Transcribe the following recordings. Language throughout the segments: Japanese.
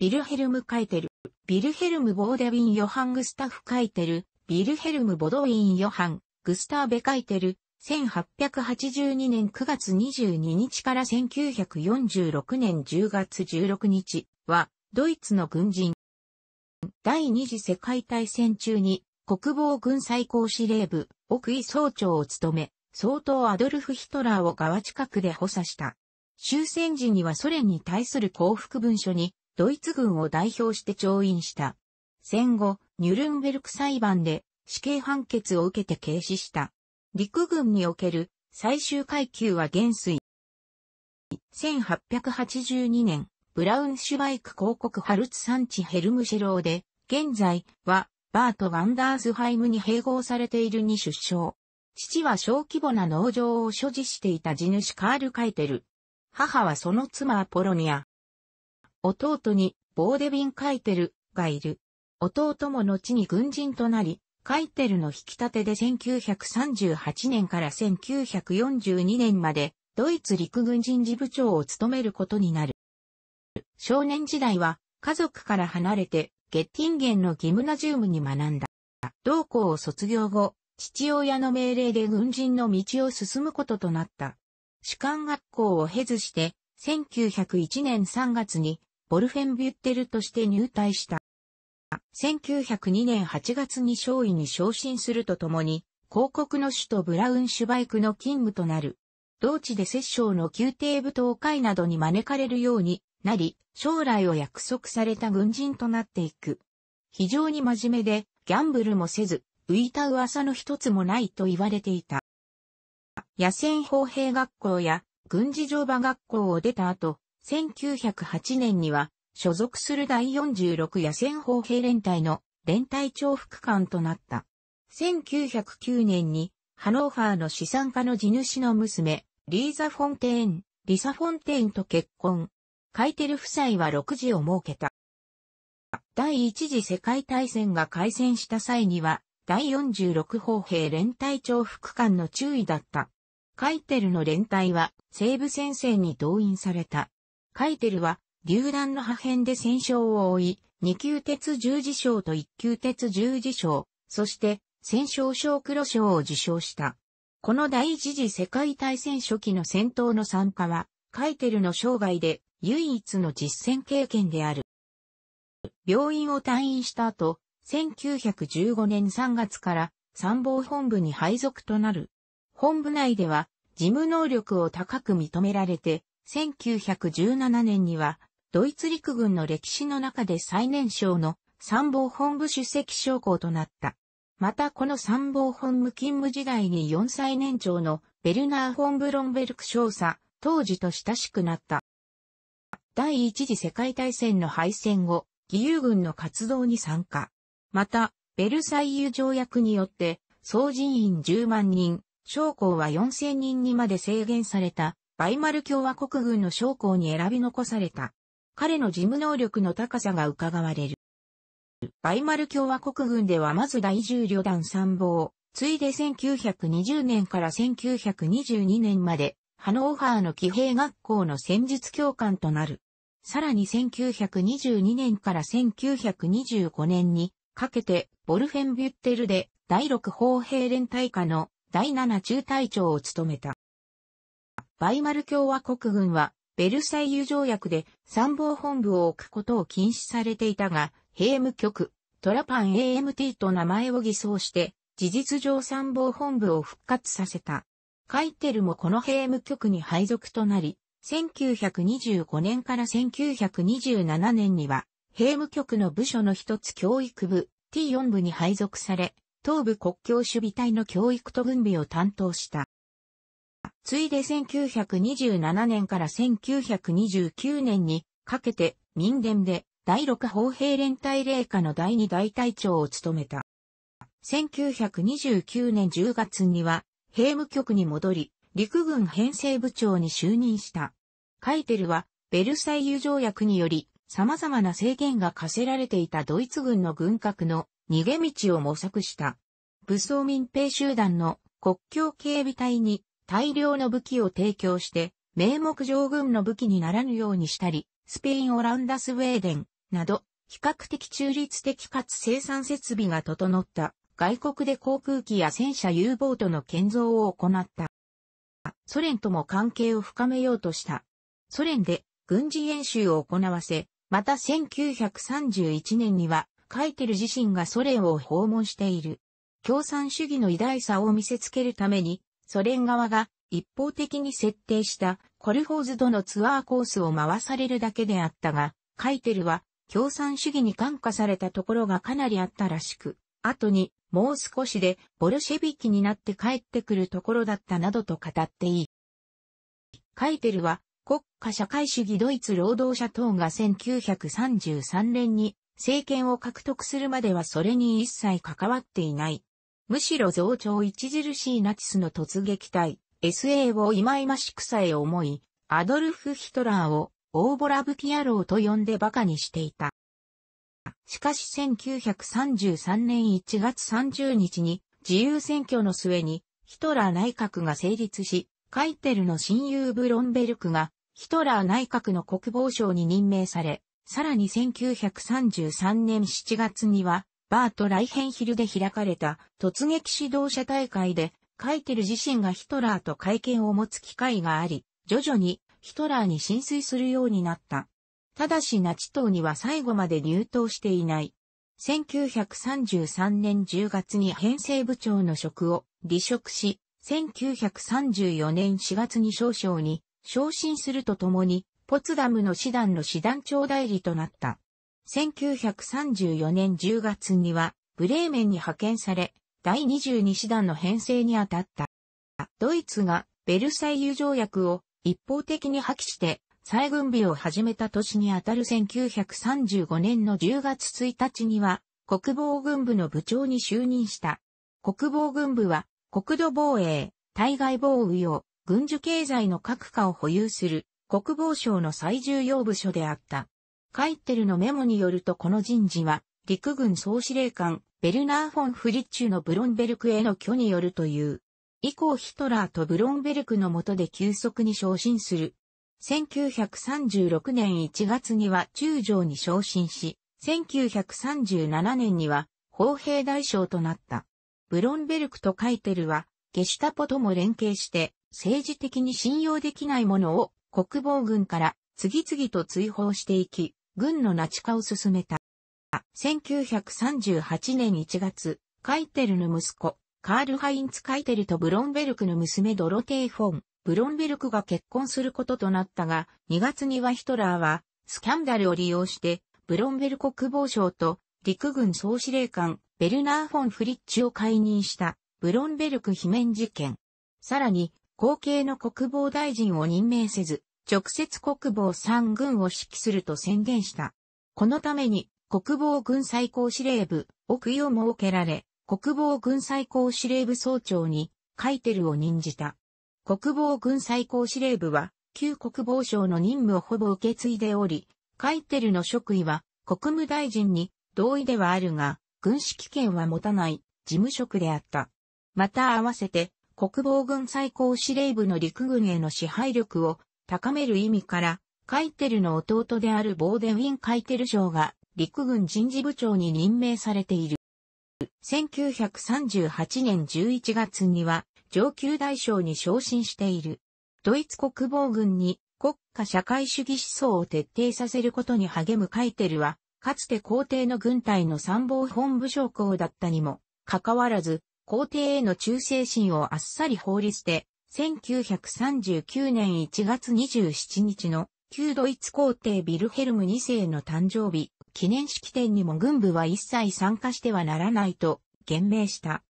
ビルヘルム・カイテル、ビルヘルム・ボーデウィン・ヨハン・グスタフ・カイテル、ビルヘルム・ボドウィン・ヨハン、グスターベ・カイテル、1882年9月22日から1946年10月16日は、ドイツの軍人。第二次世界大戦中に、国防軍最高司令部、奥井総長を務め、総統アドルフ・ヒトラーを側近くで補佐した。終戦時にはソ連に対する降伏文書に、ドイツ軍を代表して調印した。戦後、ニュルンベルク裁判で死刑判決を受けて軽視した。陸軍における最終階級は元帥。1882年、ブラウンシュバイク広告ハルツ産地ヘルムシェローで、現在はバート・ワンダースハイムに併合されているに出生。父は小規模な農場を所持していた地主カール・カイテル。母はその妻アポロニア。弟にボーデビン・カイテルがいる。弟も後に軍人となり、カイテルの引き立てで1938年から1942年までドイツ陸軍人事部長を務めることになる。少年時代は家族から離れてゲッティンゲンのギムナジウムに学んだ。同校を卒業後、父親の命令で軍人の道を進むこととなった。士官学校を経ずして、1901年3月にボルフェンビュッテルとして入隊した。1902年8月に少尉に昇進するとともに、広告の首都ブラウンシュバイクの勤務となる。同地で摂政の宮廷舞踏会などに招かれるようになり、将来を約束された軍人となっていく。非常に真面目で、ギャンブルもせず、浮いた噂の一つもないと言われていた。野戦砲兵学校や軍事乗馬学校を出た後、1908年には、所属する第46野戦砲兵連隊の連隊長副官となった。1909年に、ハノーファーの資産家の地主の娘、リーザ・フォンテーン、リサ・フォンテーンと結婚。カイテル夫妻は6児を設けた。第一次世界大戦が開戦した際には、第46砲兵連隊長副官の注意だった。カイテルの連隊は西部戦線に動員された。カイテルは、榴弾の破片で戦傷を負い、二級鉄十字章と一級鉄十字章、そして戦勝賞黒賞を受賞した。この第一次世界大戦初期の戦闘の参加は、カイテルの生涯で唯一の実戦経験である。病院を退院した後、1915年3月から参謀本部に配属となる。本部内では、事務能力を高く認められて、1917年には、ドイツ陸軍の歴史の中で最年少の参謀本部主席将校となった。またこの参謀本部勤務時代に4歳年長のベルナー・フォン・ブロンベルク少佐、当時と親しくなった。第一次世界大戦の敗戦後、義勇軍の活動に参加。また、ベルサイユ条約によって、総人員10万人、将校は4000人にまで制限されたバイマル共和国軍の将校に選び残された。彼の事務能力の高さが伺われる。バイマル共和国軍ではまず第10旅団参謀、ついで1920年から1922年まで、ハノーファーの騎兵学校の戦術教官となる。さらに1922年から1925年にかけて、ボルフェンビュッテルで第6砲兵連隊下の第7中隊長を務めた。バイマル共和国軍は、ベルサイユ条約で参謀本部を置くことを禁止されていたが、兵務局、トラパン AMT と名前を偽装して、事実上参謀本部を復活させた。カイテルもこの兵務局に配属となり、1925年から1927年には、兵務局の部署の一つ教育部 T4 部に配属され、東部国境守備隊の教育と軍備を担当した。ついで1927年から1929年にかけて民伝で第六砲兵連隊霊下の第二大隊長を務めた。1929年10月には兵務局に戻り、陸軍編成部長に就任した。カイテルは、ベルサイユ条約により、様々な制限が課せられていたドイツ軍の軍拡の逃げ道を模索した。武装民兵集団の国境警備隊に大量の武器を提供して、名目上軍の武器にならぬようにしたり、スペイン、オランダ、スウェーデンなど、比較的中立的かつ生産設備が整った外国で航空機や戦車 U ボートの建造を行った。ソ連とも関係を深めようとした。ソ連で軍事演習を行わせ、また1931年にはカイテル自身がソ連を訪問している。共産主義の偉大さを見せつけるためにソ連側が一方的に設定したコルホーズドのツアーコースを回されるだけであったが、カイテルは共産主義に感化されたところがかなりあったらしく、後にもう少しでボルシェビキになって帰ってくるところだったなどと語っていい。カイテルは国家社会主義ドイツ労働者党が1933年に政権を獲得するまではそれに一切関わっていない。むしろ増長著しいナチスの突撃隊、SA を忌々しくさえ思い、アドルフ・ヒトラーを、オーボラブキ野郎と呼んで馬鹿にしていた。しかし1933年1月30日に、自由選挙の末に、ヒトラー内閣が成立し、カイテルの親友ブロンベルクが、ヒトラー内閣の国防相に任命され、さらに1933年7月には、バート・ライヘンヒルで開かれた突撃指導者大会で、カイテル自身がヒトラーと会見を持つ機会があり、徐々にヒトラーに浸水するようになった。ただしナチ党には最後まで入党していない。1933年10月に編成部長の職を離職し、1934年4月に少々に昇進するとともに、ポツダムの師団の師団長代理となった。1934年10月には、ブレーメンに派遣され、第22師団の編成に当たった。ドイツがベルサイユ条約を一方的に破棄して再軍備を始めた年にあたる1935年の10月1日には国防軍部の部長に就任した。国防軍部は国土防衛、対外防衛用、軍需経済の各課を保有する国防省の最重要部署であった。カイッテルのメモによるとこの人事は、陸軍総司令官、ベルナー・フォン・フリッチュのブロンベルクへの虚によるという。以降ヒトラーとブロンベルクの下で急速に昇進する。1936年1月には中将に昇進し、1937年には砲兵大将となった。ブロンベルクとカイテルは、ゲシュタポとも連携して、政治的に信用できないものを国防軍から次々と追放していき、軍のナチ化を進めた。1938年1月、カイテルの息子、カール・ハインツ・カイテルとブロンベルクの娘ドロテイ・フォン、ブロンベルクが結婚することとなったが、2月にはヒトラーは、スキャンダルを利用して、ブロンベル国防省と、陸軍総司令官、ベルナー・フォン・フリッチを解任した、ブロンベルク罷免事件。さらに、後継の国防大臣を任命せず、直接国防三軍を指揮すると宣言した。このために、国防軍最高司令部、奥井を設けられ、国防軍最高司令部総長に、カイテルを任じた。国防軍最高司令部は、旧国防省の任務をほぼ受け継いでおり、カイテルの職位は、国務大臣に同意ではあるが、軍指揮権は持たない事務職であった。また合わせて、国防軍最高司令部の陸軍への支配力を高める意味から、カイテルの弟であるボーデン・ウィン・カイテル賞が陸軍人事部長に任命されている。1938年11月には上級大将に昇進している。ドイツ国防軍に国家社会主義思想を徹底させることに励むカイテルは、かつて皇帝の軍隊の参謀本部将校だったにも、かかわらず、皇帝への忠誠心をあっさり放り捨て、1939年1月27日の旧ドイツ皇帝ビルヘルム2世の誕生日、記念式典にも軍部は一切参加してはならないと言明した。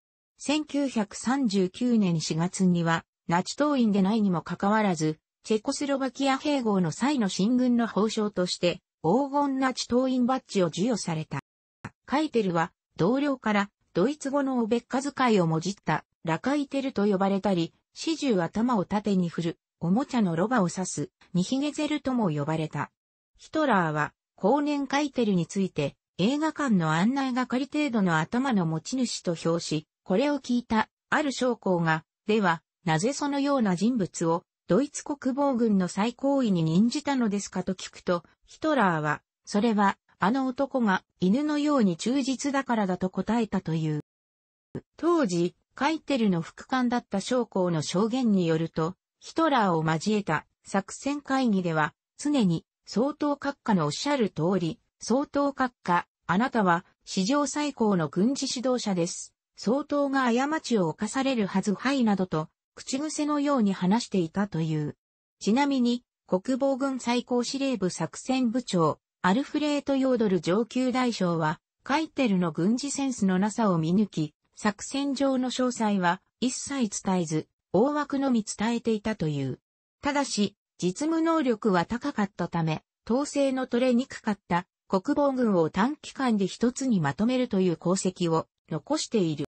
1939年4月には、ナチ党員でないにもかかわらず、チェコスロバキア併合の際の進軍の報奨として、黄金ナチ党員バッジを授与された。カイテルは、同僚から、ドイツ語のおべっか遣いをもじった、ラカイテルと呼ばれたり、始終頭を縦に振る、おもちゃのロバを刺す、ニヒゲゼルとも呼ばれた。ヒトラーは、後年カイテルについて、映画館の案内係程度の頭の持ち主と表し、これを聞いた、ある将校が、では、なぜそのような人物を、ドイツ国防軍の最高位に任じたのですかと聞くと、ヒトラーは、それは、あの男が犬のように忠実だからだと答えたという。当時、カイテルの副官だった将校の証言によると、ヒトラーを交えた作戦会議では、常に、相当閣下のおっしゃる通り、相当閣下、あなたは史上最高の軍事指導者です。相当が過ちを犯されるはずはいなどと、口癖のように話していたという。ちなみに、国防軍最高司令部作戦部長、アルフレート・ヨードル上級大将は、カイテルの軍事センスのなさを見抜き、作戦上の詳細は一切伝えず、大枠のみ伝えていたという。ただし、実務能力は高かったため、統制の取れにくかった国防軍を短期間で一つにまとめるという功績を残している。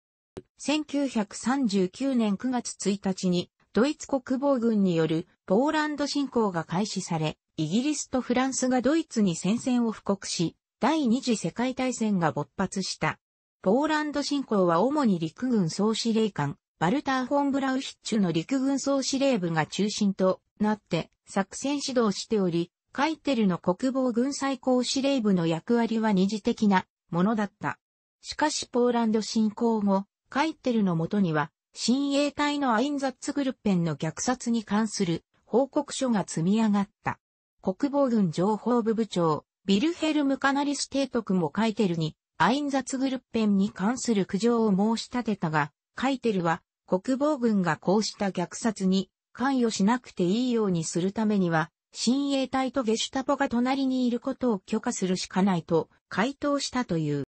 1939年9月1日にドイツ国防軍によるポーランド侵攻が開始され、イギリスとフランスがドイツに戦線を布告し、第二次世界大戦が勃発した。ポーランド侵攻は主に陸軍総司令官、バルター・フォン・ブラウヒッチュの陸軍総司令部が中心となって作戦指導しており、カイテルの国防軍最高司令部の役割は二次的なものだった。しかしポーランド侵攻後、カイテルのもとには、親衛隊のアインザッツグルッペンの虐殺に関する報告書が積み上がった。国防軍情報部部長、ビルヘルム・カナリス提督もカイテルにアインザツグルッペンに関する苦情を申し立てたが、カイテルは国防軍がこうした虐殺に関与しなくていいようにするためには、親衛隊とゲシュタポが隣にいることを許可するしかないと回答したという。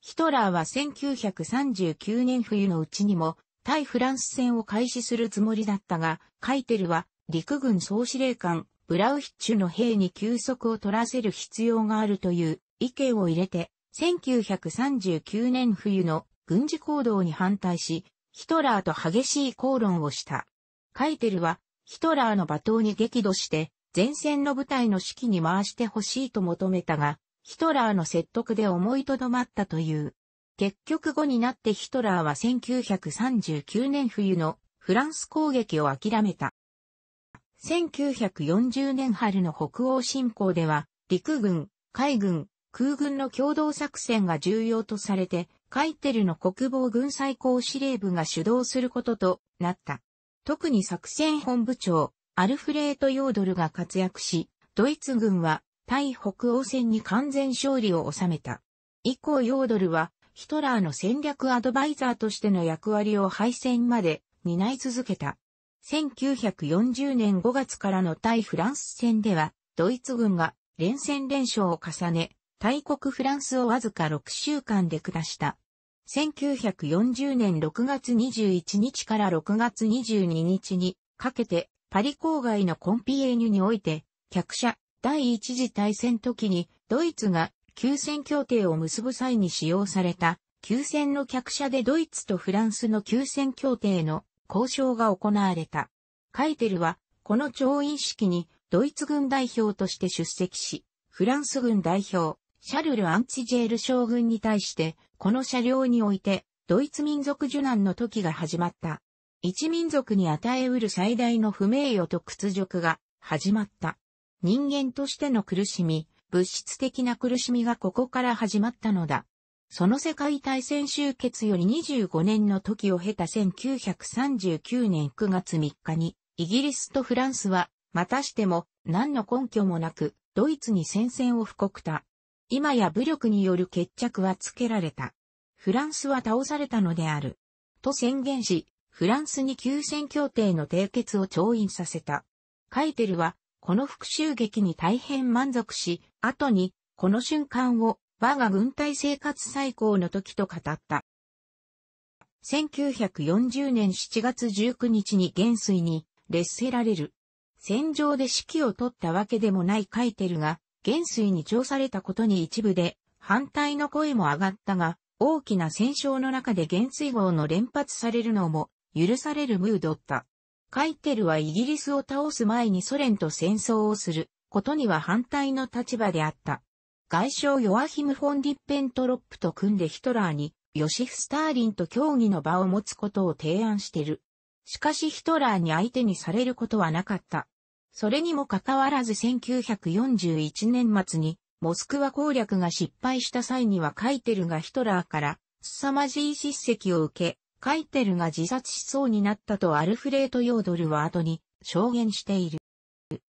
ヒトラーは1939年冬のうちにも対フランス戦を開始するつもりだったが、カイテルは陸軍総司令官ブラウヒッチュの兵に休息を取らせる必要があるという意見を入れて1939年冬の軍事行動に反対し、ヒトラーと激しい口論をした。カイテルは、ヒトラーの罵倒に激怒して、前線の部隊の指揮に回してほしいと求めたが、ヒトラーの説得で思いとどまったという。結局後になってヒトラーは1939年冬のフランス攻撃を諦めた。1940年春の北欧侵攻では、陸軍、海軍、空軍の共同作戦が重要とされて、カイテルの国防軍最高司令部が主導することとなった。特に作戦本部長、アルフレート・ヨードルが活躍し、ドイツ軍は対北欧戦に完全勝利を収めた。以降ヨードルはヒトラーの戦略アドバイザーとしての役割を敗戦まで担い続けた。1940年5月からの対フランス戦では、ドイツ軍が連戦連勝を重ね、大国フランスをわずか6週間で下した。1940年6月21日から6月22日にかけてパリ郊外のコンピエーニュにおいて客車第一次大戦時にドイツが休戦協定を結ぶ際に使用された休戦の客車でドイツとフランスの休戦協定の交渉が行われた。カイテルはこの調印式にドイツ軍代表として出席し、フランス軍代表、シャルル・アンチジェール将軍に対して、この車両において、ドイツ民族受難の時が始まった。一民族に与えうる最大の不名誉と屈辱が始まった。人間としての苦しみ、物質的な苦しみがここから始まったのだ。その世界大戦終結より25年の時を経た1939年9月3日に、イギリスとフランスは、またしても、何の根拠もなく、ドイツに戦線を布告た。今や武力による決着はつけられた。フランスは倒されたのである。と宣言し、フランスに休戦協定の締結を調印させた。カイテルは、この復讐劇に大変満足し、後に、この瞬間を、我が軍隊生活最高の時と語った。1940年7月19日に元帥に、劣せられる。戦場で指揮を取ったわけでもないカイテルが、元帥に調されたことに一部で反対の声も上がったが、大きな戦勝の中で元帥号の連発されるのも許されるムードだった。カイテルはイギリスを倒す前にソ連と戦争をすることには反対の立場であった。外相ヨアヒム・フォン・ディッペントロップと組んでヒトラーにヨシフ・スターリンと協議の場を持つことを提案してる。しかしヒトラーに相手にされることはなかった。それにもかかわらず1941年末に、モスクワ攻略が失敗した際にはカイテルがヒトラーから凄まじい叱責を受け、カイテルが自殺しそうになったとアルフレート・ヨードルは後に証言している。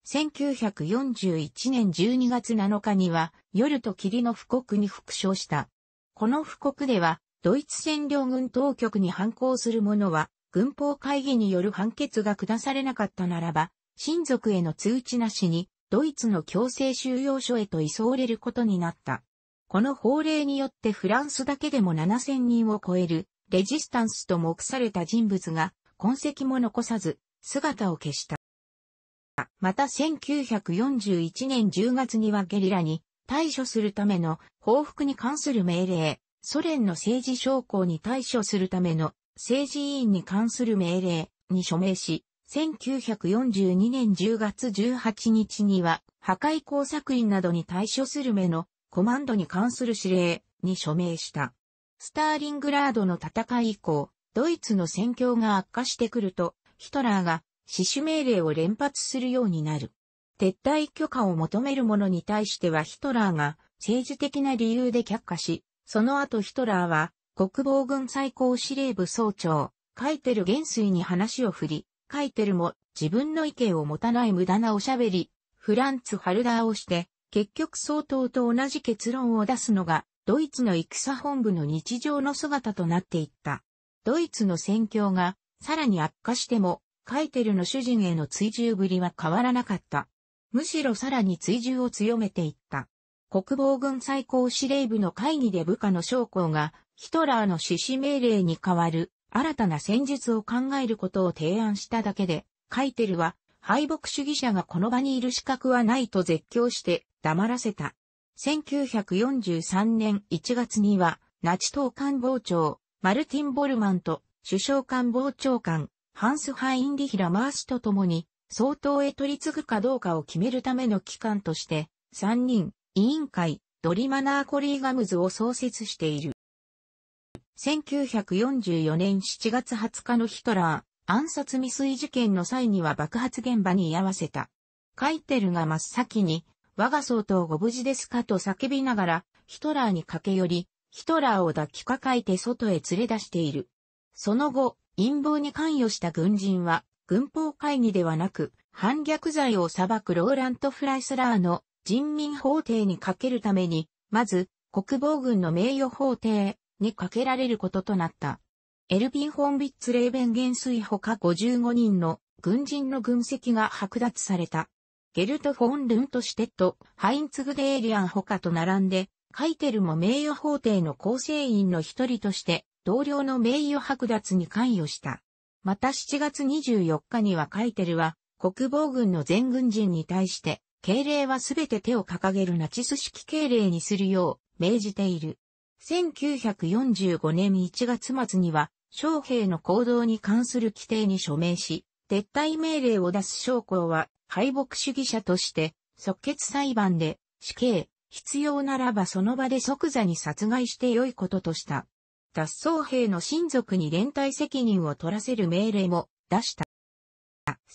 1941年12月7日には夜と霧の布告に復唱した。この布告では、ドイツ占領軍当局に反抗する者は、軍法会議による判決が下されなかったならば、親族への通知なしに、ドイツの強制収容所へと移送れることになった。この法令によってフランスだけでも7000人を超えるレジスタンスと目された人物が痕跡も残さず姿を消した。また1941年10月にはゲリラに対処するための報復に関する命令、ソ連の政治将校に対処するための政治委員に関する命令に署名し、1942年10月18日には、破壊工作員などに対処する目のコマンドに関する指令に署名した。スターリングラードの戦い以降、ドイツの戦況が悪化してくると、ヒトラーが死守命令を連発するようになる。撤退許可を求める者に対してはヒトラーが政治的な理由で却下し、その後ヒトラーは国防軍最高司令部総長、カイテル元帥に話を振り、書いてるも自分の意見を持たない無駄なおしゃべり、フランツ・ハルダーをして、結局相当と同じ結論を出すのが、ドイツの戦本部の日常の姿となっていった。ドイツの戦況が、さらに悪化しても、カイテルの主人への追従ぶりは変わらなかった。むしろさらに追従を強めていった。国防軍最高司令部の会議で部下の将校がヒトラーの指示命令に代わる新たな戦術を考えることを提案しただけで、カイテルは敗北主義者がこの場にいる資格はないと絶叫して黙らせた。1943年1月には、ナチ党官房長、マルティン・ボルマンと首相官房長官、ハンス・ハインリヒ・ラマースと共に、総統へ取り継ぐかどうかを決めるための機関として、3人、委員会、ドリマナー・コリーガムズを創設している。1944年7月20日のヒトラー暗殺未遂事件の際には爆発現場に居合わせた。カイテルが真っ先に、我が総統ご無事ですかと叫びながら、ヒトラーに駆け寄り、ヒトラーを抱きかかえて外へ連れ出している。その後、陰謀に関与した軍人は、軍法会議ではなく、反逆罪を裁くローラント・フライスラーの人民法廷にかけるために、まず、国防軍の名誉法廷、にかけられることとなった。エルビン・ホンビッツ・レーベン元帥ほか55人の軍人の軍籍が剥奪された。ゲルト・フォン・ルントシテッハインツ・グデーリアンほかと並んで、カイテルも名誉法廷の構成員の一人として、同僚の名誉剥奪に関与した。また7月24日にはカイテルは、国防軍の全軍人に対して、敬礼はすべて手を掲げるナチス式敬礼にするよう命じている。1945年1月末には、将兵の行動に関する規定に署名し、撤退命令を出す将校は、敗北主義者として、即決裁判で、死刑、必要ならばその場で即座に殺害して良いこととした。脱走兵の親族に連帯責任を取らせる命令も出した。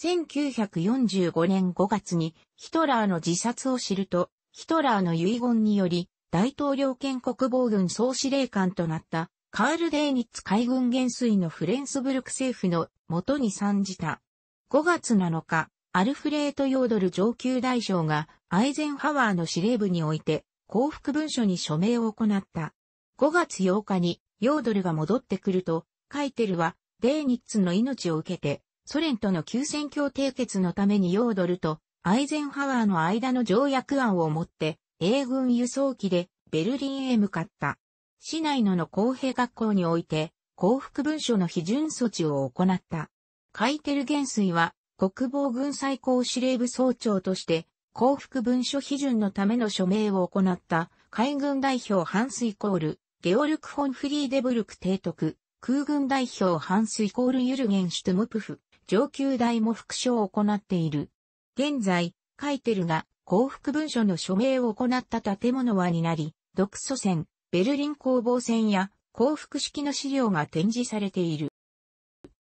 1945年5月にヒトラーの自殺を知ると、ヒトラーの遺言により、大統領兼国防軍総司令官となったカール・デーニッツ海軍元帥のフレンスブルク政府の元に参じた。5月7日、アルフレート・ヨードル上級大将がアイゼンハワーの司令部において降伏文書に署名を行った。5月8日にヨードルが戻ってくると、カイテルはデーニッツの命を受けて、ソ連との休戦協定決のためにヨードルとアイゼンハワーの間の条約案を持って英軍輸送機でベルリンへ向かった。市内のの公平学校において、幸福文書の批准措置を行った。カイテル元帥は、国防軍最高司令部総長として、幸福文書批准のための署名を行った海軍代表ハンスイコール、ゲオルク・フォン・フリーデブルク提督、空軍代表ハンスイコール・ユルゲン・シュトムプフ、上級代も副将を行っている。現在、カイテルが幸福文書の署名を行った建物はになり、独祖線、ベルリン攻防戦や幸福式の資料が展示されている。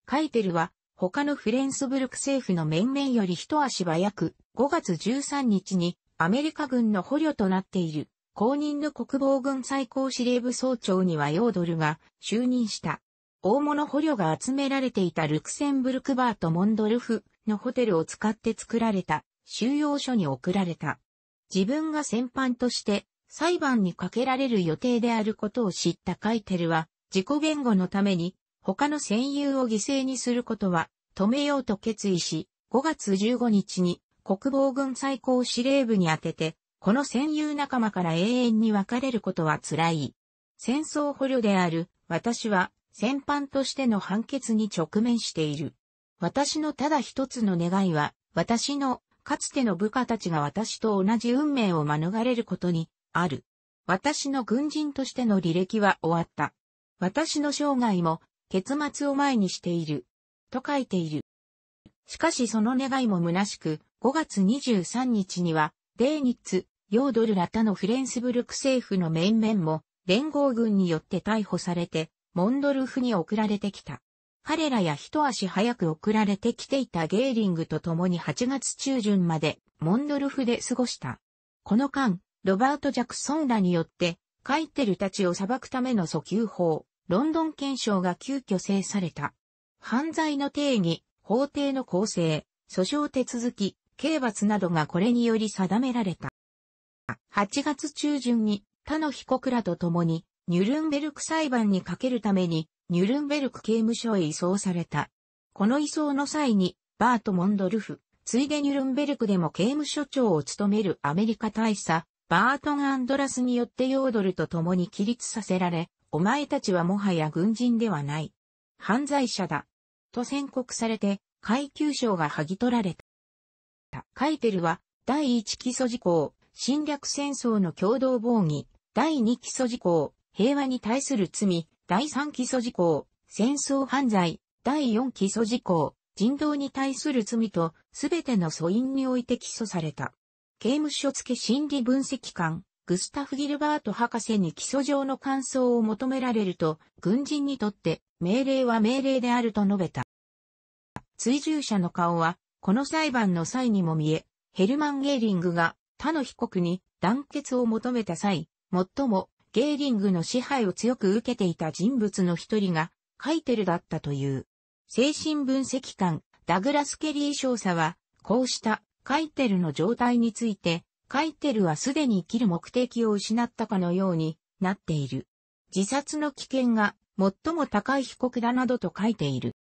カイテルは他のフレンスブルク政府の面々より一足早く5月13日にアメリカ軍の捕虜となっている公認の国防軍最高司令部総長にはヨードルが就任した。大物捕虜が集められていたルクセンブルクバーとモンドルフのホテルを使って作られた収容所に送られた。自分が戦犯として裁判にかけられる予定であることを知ったカイテルは、自己言語のために他の戦友を犠牲にすることは止めようと決意し、5月15日に国防軍最高司令部に宛てて、この戦友仲間から永遠に別れることは辛い。戦争捕虜である私は戦犯としての判決に直面している。私のただ一つの願いは、私のかつての部下たちが私と同じ運命を免れることに、ある。私の軍人としての履歴は終わった。私の生涯も、結末を前にしている。と書いている。しかしその願いも虚しく、5月23日には、デーニッツ、ヨードルラ他のフレンスブルク政府の面々も、連合軍によって逮捕されて、モンドルフに送られてきた。彼らや一足早く送られてきていたゲーリングと共に8月中旬までモンドルフで過ごした。この間、ロバート・ジャクソンらによって、カイテルたちを裁くための訴求法、ロンドン憲章が急遽制された。犯罪の定義、法廷の構成、訴訟手続き、刑罰などがこれにより定められた。8月中旬に他の被告らと共にニュルンベルク裁判にかけるためにニュルンベルク刑務所へ移送された。この移送の際に、バート・モンドルフ、ついでニュルンベルクでも刑務所長を務めるアメリカ大佐、バートン・アンドラスによってヨードルと共に起立させられ、お前たちはもはや軍人ではない。犯罪者だ。と宣告されて、階級賞が剥ぎ取られた。カイテルは、第1基礎事項、侵略戦争の共同防御、第2基礎事項、平和に対する罪、第3基礎事項、戦争犯罪、第4基礎事項、人道に対する罪と、すべての素因において起訴された。刑務所付心理分析官、グスタフ・ギルバート博士に起訴状の感想を求められると、軍人にとって命令は命令であると述べた。追従者の顔は、この裁判の際にも見え、ヘルマン・ゲーリングが他の被告に団結を求めた際、最もゲーリングの支配を強く受けていた人物の一人が、カイテルだったという。精神分析官、ダグラス・ケリー少佐は、こうしたカイテルの状態について、カイテルはすでに生きる目的を失ったかのようになっている。自殺の危険が最も高い被告だなどと書いている。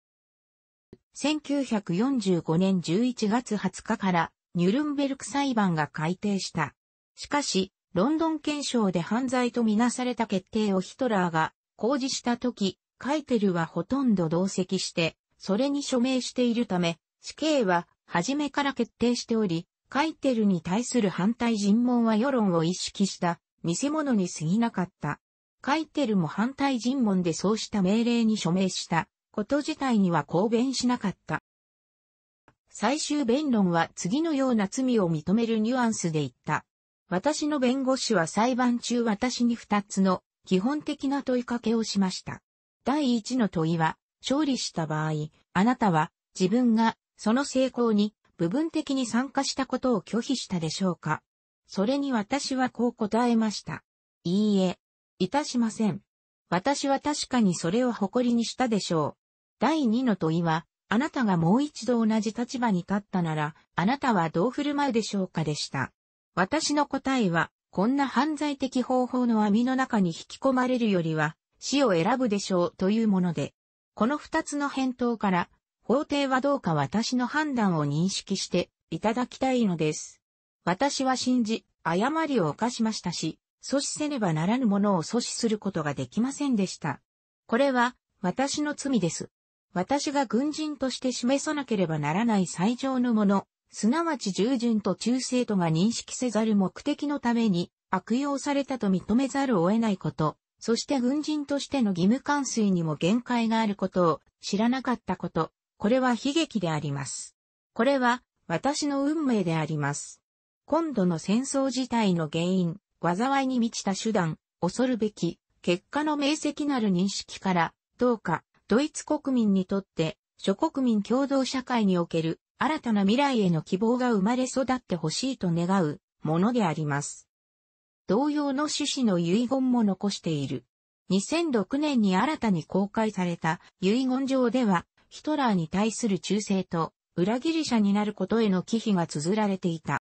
1945年11月20日からニュルンベルク裁判が改定した。しかし、ロンドン憲章で犯罪とみなされた決定をヒトラーが公示した時、カイテルはほとんど同席して、それに署名しているため、死刑は初めから決定しており、カイテルに対する反対尋問は世論を意識した見せ物に過ぎなかった。カイテルも反対尋問でそうした命令に署名したこと自体には抗弁しなかった。最終弁論は次のような罪を認めるニュアンスで言った。私の弁護士は裁判中私に二つの基本的な問いかけをしました。第一の問いは、勝利した場合、あなたは自分がその成功に部分的に参加したことを拒否したでしょうかそれに私はこう答えました。いいえ、いたしません。私は確かにそれを誇りにしたでしょう。第二の問いは、あなたがもう一度同じ立場に立ったなら、あなたはどう振る舞うでしょうかでした。私の答えは、こんな犯罪的方法の網の中に引き込まれるよりは、死を選ぶでしょうというもので、この二つの返答から、法廷はどうか私の判断を認識していただきたいのです。私は信じ、誤りを犯しましたし、阻止せねばならぬものを阻止することができませんでした。これは、私の罪です。私が軍人として示さなければならない最上のもの、すなわち従順と忠誠とが認識せざる目的のために悪用されたと認めざるを得ないこと、そして軍人としての義務関水にも限界があることを知らなかったこと、これは悲劇であります。これは私の運命であります。今度の戦争自体の原因、災いに満ちた手段、恐るべき、結果の明晰なる認識から、どうか、ドイツ国民にとって、諸国民共同社会における新たな未来への希望が生まれ育ってほしいと願うものであります。同様の趣旨の遺言も残している。2006年に新たに公開された遺言上では、ヒトラーに対する忠誠と裏切り者になることへの忌避が綴られていた。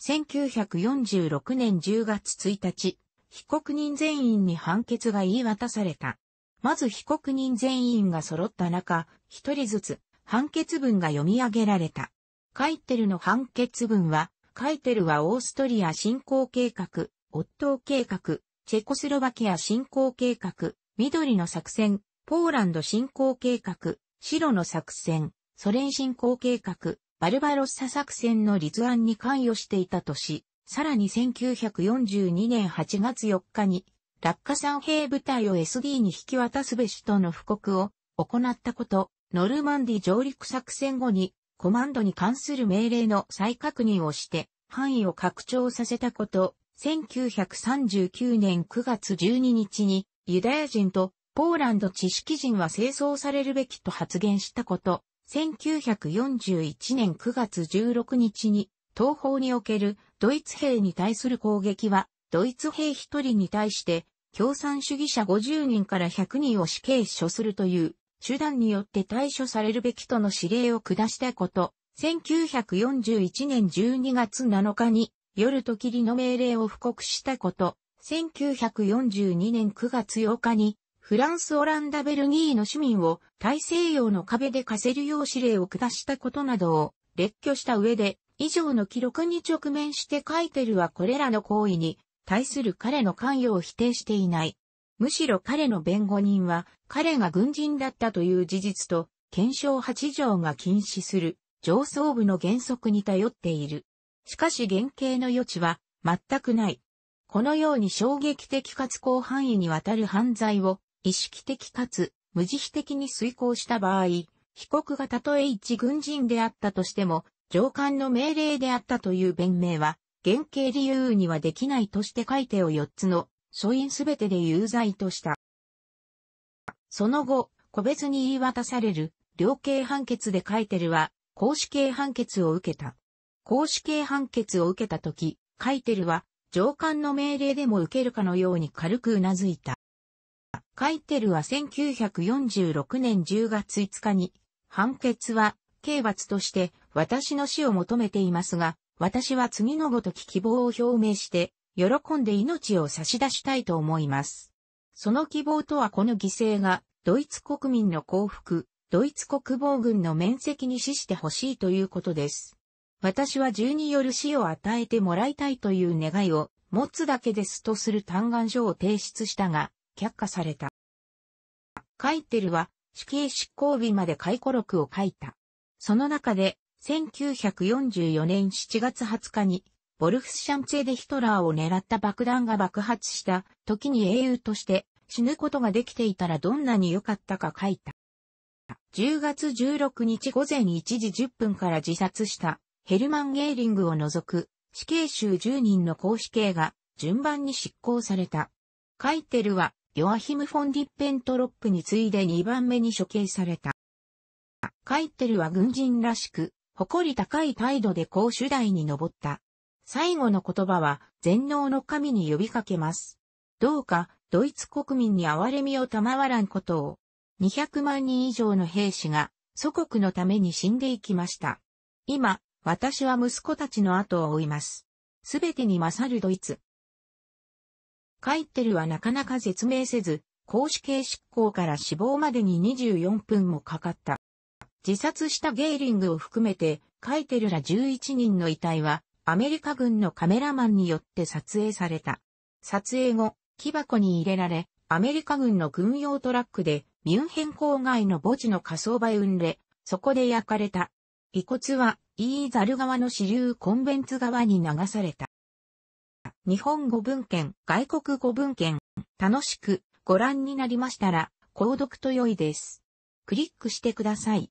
1946年10月1日、被告人全員に判決が言い渡された。まず被告人全員が揃った中、一人ずつ判決文が読み上げられた。カイテルの判決文は、カイテルはオーストリア侵攻計画、オットー計画、チェコスロバキア侵攻計画、緑の作戦、ポーランド侵攻計画、白の作戦、ソ連侵攻計画、バルバロッサ作戦の立案に関与していたとし、さらに1942年8月4日に、落下産兵部隊を SD に引き渡すべしとの布告を行ったこと、ノルマンディ上陸作戦後に、コマンドに関する命令の再確認をして、範囲を拡張させたこと、1939年9月12日に、ユダヤ人とポーランド知識人は清掃されるべきと発言したこと、1941年9月16日に、東方におけるドイツ兵に対する攻撃は、ドイツ兵一人に対して、共産主義者50人から100人を死刑処するという手段によって対処されるべきとの指令を下したこと、1941年12月7日に夜と霧の命令を布告したこと、1942年9月8日にフランス・オランダ・ベルギーの市民を大西洋の壁で貸せるよう指令を下したことなどを列挙した上で、以上の記録に直面して書いてるはこれらの行為に対する彼の関与を否定していない。むしろ彼の弁護人は彼が軍人だったという事実と、憲章8条が禁止する上層部の原則に頼っている。しかし原型の余地は全くない。このように衝撃的かつ広範囲にわたる犯罪を意識的かつ無慈悲的に遂行した場合、被告がたとえ一軍人であったとしても、上官の命令であったという弁明は、原型理由にはできないとして書いてを4つの書因すべてで有罪とした。その後、個別に言い渡される、量刑判決でカイテルは、公式刑判決を受けた。公式刑判決を受けたとき、カイテルは、上官の命令でも受けるかのように軽くうなずいた。カイテルは1946年10月5日に、判決は、刑罰として、私の死を求めていますが、私は次のごとき希望を表明して、喜んで命を差し出したいと思います。その希望とはこの犠牲が、ドイツ国民の幸福、ドイツ国防軍の面積に死してほしいということです。私は銃による死を与えてもらいたいという願いを持つだけですとする嘆願書を提出したが、却下された。カイテルは死刑執行日まで回顧録を書いた。その中で、1944年7月20日にボルフスシャンツェでヒトラーを狙った爆弾が爆発した時に英雄として死ぬことができていたらどんなに良かったか書いた。10月16日午前1時10分から自殺したヘルマン・ゲーリングを除く死刑囚10人の公死刑が順番に執行された。カイテルはヨアヒム・フォン・ディッペントロップに次いで2番目に処刑された。カイテルは軍人らしく、誇り高い態度で公主台に登った。最後の言葉は全能の神に呼びかけます。どうかドイツ国民に憐れみを賜らんことを、200万人以上の兵士が祖国のために死んでいきました。今、私は息子たちの後を追います。すべてに勝るドイツ。カイッテルはなかなか絶命せず、公式刑執行から死亡までに24分もかかった。自殺したゲーリングを含めて、カイテルら11人の遺体は、アメリカ軍のカメラマンによって撮影された。撮影後、木箱に入れられ、アメリカ軍の軍用トラックで、ミュンヘン郊外の墓地の火葬場へ運れ、そこで焼かれた。遺骨は、イーザル川の支流コンベンツ川に流された。日本語文献、外国語文献、楽しくご覧になりましたら、購読と良いです。クリックしてください。